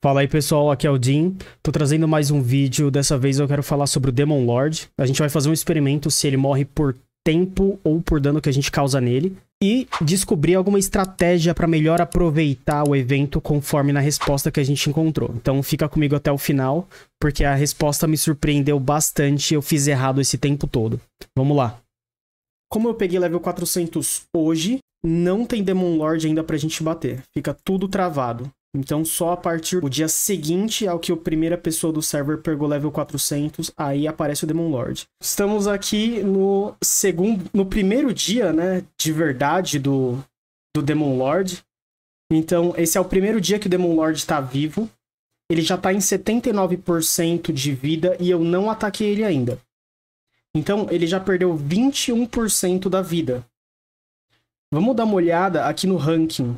Fala aí pessoal, aqui é o Dean. Tô trazendo mais um vídeo. Dessa vez eu quero falar sobre o Demon Lord. A gente vai fazer um experimento se ele morre por tempo ou por dano que a gente causa nele e descobrir alguma estratégia para melhor aproveitar o evento conforme na resposta que a gente encontrou. Então fica comigo até o final, porque a resposta me surpreendeu bastante, eu fiz errado esse tempo todo. Vamos lá. Como eu peguei level 400 hoje, não tem Demon Lord ainda pra gente bater. Fica tudo travado. Então, só a partir do dia seguinte ao que a primeira pessoa do server pegou level 400, aí aparece o Demon Lord. Estamos aqui no segundo, no primeiro dia, né, de verdade do, do Demon Lord. Então, esse é o primeiro dia que o Demon Lord está vivo. Ele já tá em 79% de vida e eu não ataquei ele ainda. Então, ele já perdeu 21% da vida. Vamos dar uma olhada aqui no ranking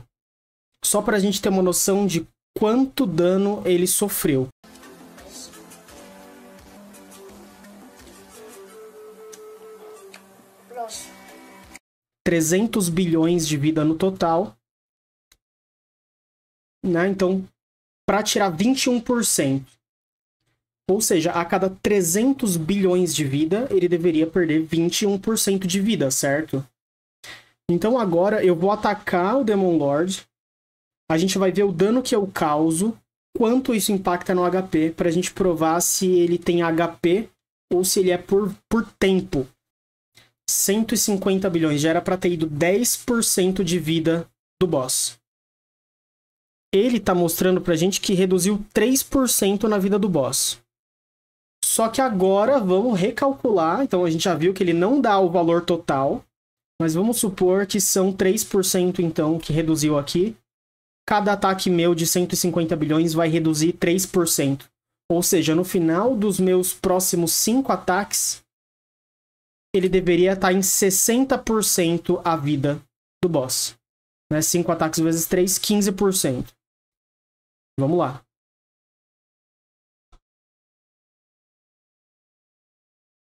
só para a gente ter uma noção de quanto dano ele sofreu. Próximo. 300 bilhões de vida no total. Né? Então, para tirar 21%. Ou seja, a cada 300 bilhões de vida, ele deveria perder 21% de vida, certo? Então agora eu vou atacar o Demon Lord a gente vai ver o dano que eu causo, quanto isso impacta no HP, para a gente provar se ele tem HP ou se ele é por, por tempo. 150 bilhões, já era para ter ido 10% de vida do boss. Ele está mostrando para a gente que reduziu 3% na vida do boss. Só que agora vamos recalcular, então a gente já viu que ele não dá o valor total, mas vamos supor que são 3% então que reduziu aqui, cada ataque meu de 150 bilhões vai reduzir 3%. Ou seja, no final dos meus próximos 5 ataques, ele deveria estar tá em 60% a vida do boss. Né? 5 ataques vezes 3, 15%. Vamos lá.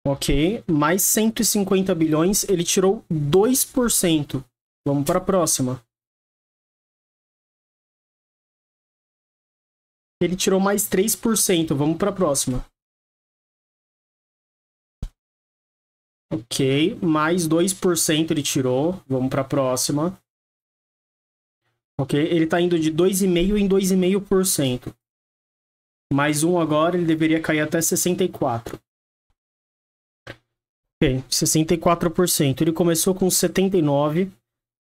Ok, mais 150 bilhões, ele tirou 2%. Vamos para a próxima. Ele tirou mais 3%. Vamos para a próxima. Ok, mais 2% ele tirou. Vamos para a próxima. Ok, ele está indo de 2,5% em 2,5%. Mais um agora, ele deveria cair até 64%. Ok, 64%. Ele começou com 79%.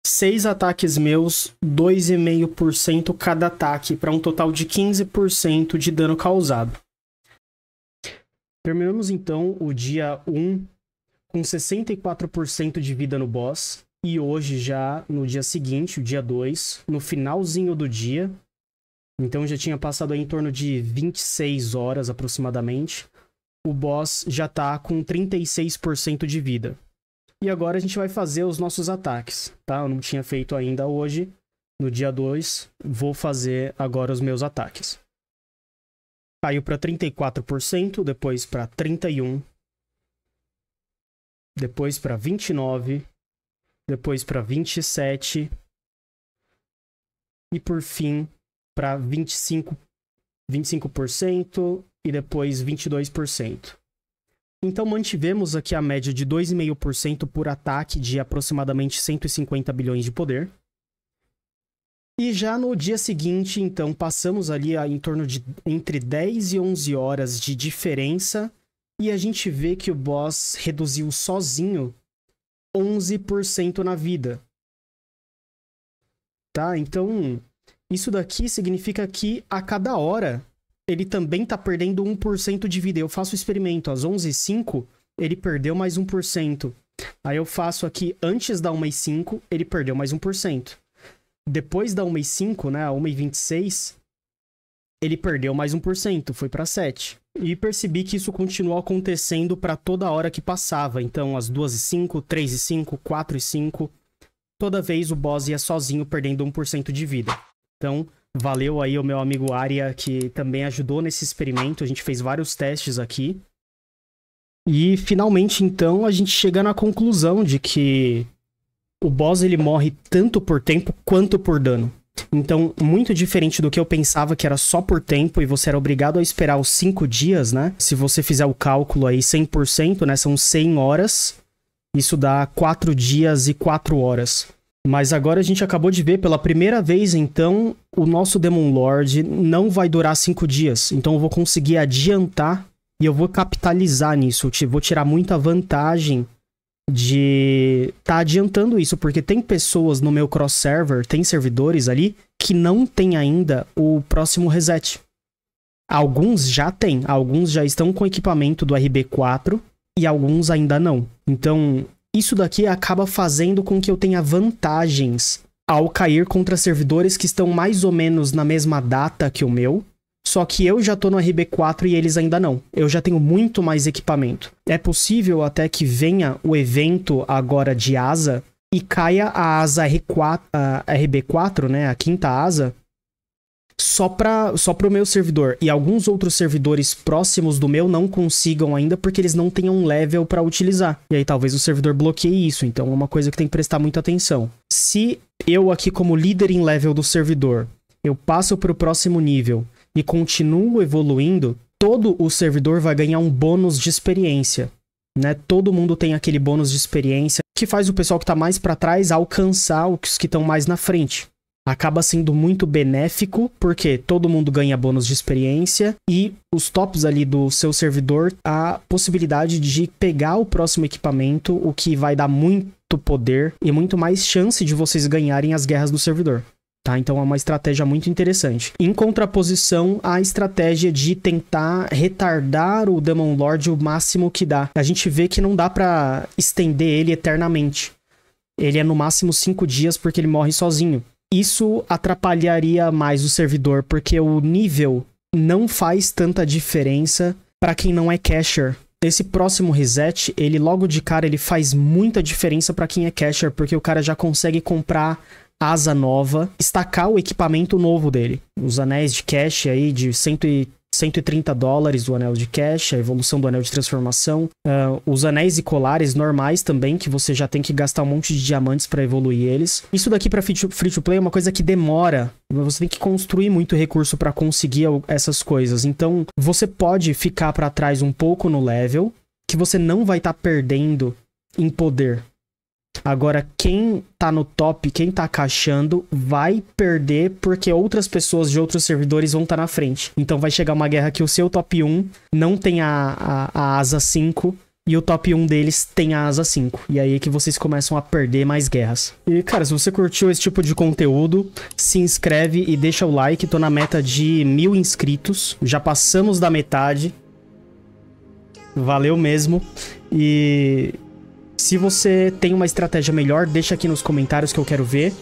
6 ataques meus, 2,5% cada ataque, para um total de 15% de dano causado. Terminamos então o dia 1 com 64% de vida no boss. E hoje, já no dia seguinte, o dia 2, no finalzinho do dia. Então já tinha passado em torno de 26 horas aproximadamente. O boss já tá com 36% de vida. E agora a gente vai fazer os nossos ataques, tá? Eu não tinha feito ainda hoje, no dia 2, vou fazer agora os meus ataques. Caiu para 34%, depois para 31, depois para 29, depois para 27 e por fim para 25 25% e depois 22%. Então mantivemos aqui a média de 2,5% por ataque de aproximadamente 150 bilhões de poder. E já no dia seguinte, então, passamos ali a, em torno de entre 10 e 11 horas de diferença e a gente vê que o boss reduziu sozinho 11% na vida. Tá? Então, isso daqui significa que a cada hora ele também tá perdendo 1% de vida. Eu faço o experimento, às 11h05, ele perdeu mais 1%. Aí eu faço aqui, antes da 1h05, ele perdeu mais 1%. Depois da 1h05, né, 1h26, ele perdeu mais 1%, foi para 7. E percebi que isso continuou acontecendo para toda hora que passava. Então, às 2h05, 3h05, 4h05, toda vez o boss ia sozinho perdendo 1% de vida. Então, Valeu aí o meu amigo Aria, que também ajudou nesse experimento. A gente fez vários testes aqui. E finalmente, então, a gente chega na conclusão de que o boss ele morre tanto por tempo quanto por dano. Então, muito diferente do que eu pensava que era só por tempo e você era obrigado a esperar os 5 dias, né? Se você fizer o cálculo aí 100%, né, são 100 horas. Isso dá 4 dias e 4 horas. Mas agora a gente acabou de ver pela primeira vez, então, o nosso Demon Lord não vai durar cinco dias. Então eu vou conseguir adiantar e eu vou capitalizar nisso. Eu vou tirar muita vantagem de tá adiantando isso, porque tem pessoas no meu cross server, tem servidores ali que não tem ainda o próximo reset. Alguns já tem, alguns já estão com equipamento do RB4 e alguns ainda não. Então, isso daqui acaba fazendo com que eu tenha vantagens ao cair contra servidores que estão mais ou menos na mesma data que o meu, só que eu já tô no RB4 e eles ainda não. Eu já tenho muito mais equipamento. É possível até que venha o evento agora de asa e caia a asa R4, a RB4, né, a quinta asa, só para só o meu servidor e alguns outros servidores próximos do meu não consigam ainda porque eles não têm um level para utilizar. E aí talvez o servidor bloqueie isso, então é uma coisa que tem que prestar muita atenção. Se eu aqui como líder em level do servidor, eu passo para o próximo nível e continuo evoluindo, todo o servidor vai ganhar um bônus de experiência. Né? Todo mundo tem aquele bônus de experiência que faz o pessoal que está mais para trás alcançar os que estão mais na frente acaba sendo muito benéfico, porque todo mundo ganha bônus de experiência e os tops ali do seu servidor a possibilidade de pegar o próximo equipamento, o que vai dar muito poder e muito mais chance de vocês ganharem as guerras do servidor. Tá? Então é uma estratégia muito interessante. Em contraposição à estratégia de tentar retardar o Demon Lord o máximo que dá. A gente vê que não dá para estender ele eternamente. Ele é no máximo 5 dias porque ele morre sozinho isso atrapalharia mais o servidor, porque o nível não faz tanta diferença para quem não é cacher. Esse próximo reset, ele logo de cara ele faz muita diferença para quem é cacher, porque o cara já consegue comprar asa nova, estacar o equipamento novo dele. Os anéis de cache aí de 130 130 dólares o anel de cash, a evolução do anel de transformação, uh, os anéis e colares normais também, que você já tem que gastar um monte de diamantes para evoluir eles. Isso daqui para free to play é uma coisa que demora, você tem que construir muito recurso para conseguir essas coisas. Então, você pode ficar para trás um pouco no level, que você não vai estar tá perdendo em poder, Agora, quem tá no top, quem tá caixando, vai perder porque outras pessoas de outros servidores vão estar tá na frente. Então vai chegar uma guerra que o seu top 1 não tem a, a, a asa 5 e o top 1 deles tem a asa 5. E aí é que vocês começam a perder mais guerras. E, cara, se você curtiu esse tipo de conteúdo, se inscreve e deixa o like. Tô na meta de mil inscritos. Já passamos da metade. Valeu mesmo. E se você tem uma estratégia melhor, deixa aqui nos comentários que eu quero ver.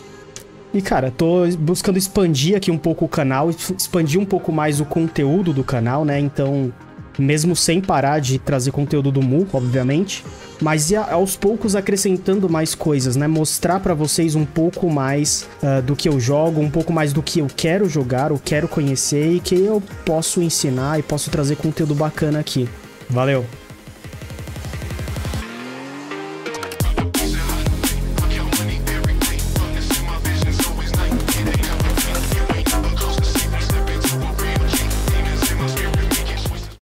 E cara, tô buscando expandir aqui um pouco o canal, expandir um pouco mais o conteúdo do canal, né? Então, mesmo sem parar de trazer conteúdo do Mu, obviamente, mas aos poucos acrescentando mais coisas, né? Mostrar para vocês um pouco mais uh, do que eu jogo, um pouco mais do que eu quero jogar, ou quero conhecer e que eu posso ensinar e posso trazer conteúdo bacana aqui. Valeu!